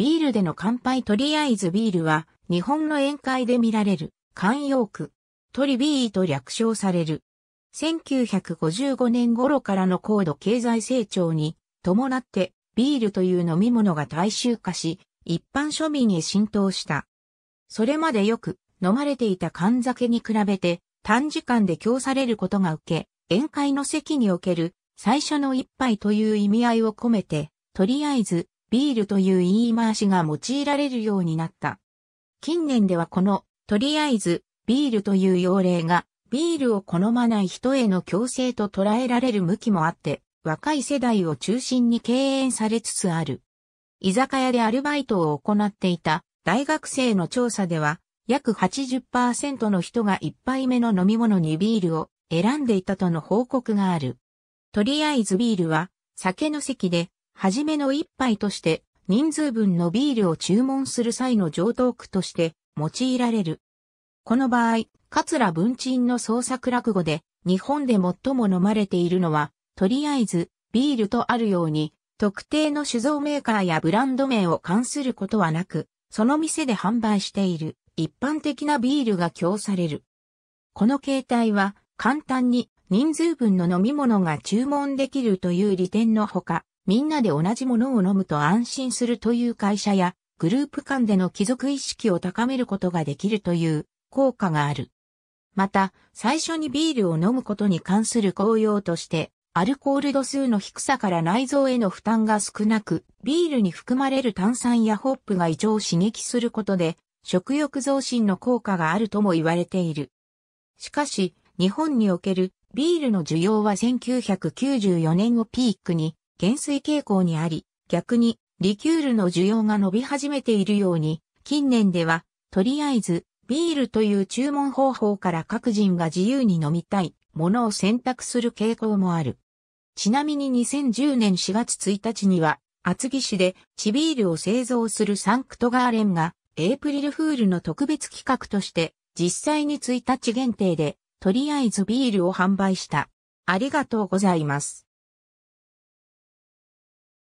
ビールでの乾杯とりあえずビールは、日本の宴会で見られる、慣用句、トリビーと略称される。1955年頃からの高度経済成長に伴ってビールという飲み物が大衆化し、一般庶民へ浸透した。それまでよく飲まれていた缶酒に比べて短時間で供されることが受け、宴会の席における最初の一杯という意味合いを込めて、とりあえずビールという言い回しが用いられるようになった。近年ではこの、とりあえず、ビールという要例が、ビールを好まない人への強制と捉えられる向きもあって、若い世代を中心に敬遠されつつある。居酒屋でアルバイトを行っていた大学生の調査では、約80%の人が一杯目の飲み物にビールを選んでいたとの報告がある。とりあえずビールは、酒の席ではじめの一杯として、人数分のビールを注文する際の上等句として用いられる。この場合、桂文鎮の創作落語で、日本で最も飲まれているのは、とりあえず、ビールとあるように、特定の酒造メーカーやブランド名を関することはなく、その店で販売している一般的なビールが供される。この形態は簡単に人数分の飲み物が注文できるという利点のほか、みんなで同じものを飲むと安心するという会社や、グループ間での帰属意識を高めることができるという効果がある。また、最初にビールを飲むことに関する効用として、アルコール度数の低さから内臓への負担が少なく、ビールに含まれる炭酸やホップが異常を刺激することで、食欲増進の効果があるとも言われている。しかし、日本におけるビールの需要は1994年をピークに減衰傾向にあり、逆にリキュールの需要が伸び始めているように、近年では、とりあえず、ビールという注文方法から各人が自由に飲みたいものを選択する傾向もある。ちなみに2010年4月1日には、厚木市で地ビールを製造するサンクトガーレンが、エイプリルフールの特別企画として、実際に1日限定で、とりあえずビールを販売した。ありがとうございます。